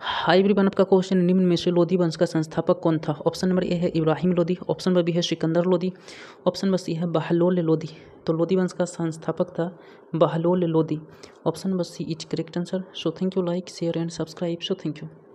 high बनप का question निम्न में से लोधी वंश का संस्थापक कौन था ऑप्शन नंबर ए है Ibrahim Lodhi option number B है Sikandar Lodhi option number C है बहलोल लोधी तो लोधी वंश का संस्थापक था Bahlol Lodhi option number C is correct answer so thank you like share and subscribe so thank you